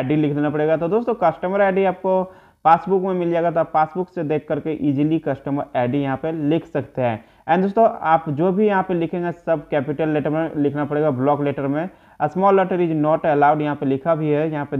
ID लिख देना पड़ेगा तो दोस्तों कस्टमर आईडी आपको पासबुक में मिल जाएगा तो आप पासबुक से देख करके इजीली कस्टमर आईडी यहाँ पे लिख सकते हैं एंड दोस्तों आप जो भी यहाँ पे लिखेंगे सब कैपिटल लेटर में लिखना पड़ेगा ब्लॉक लेटर में small letter is not allowed यहाँ पे लिखा भी है यहाँ पे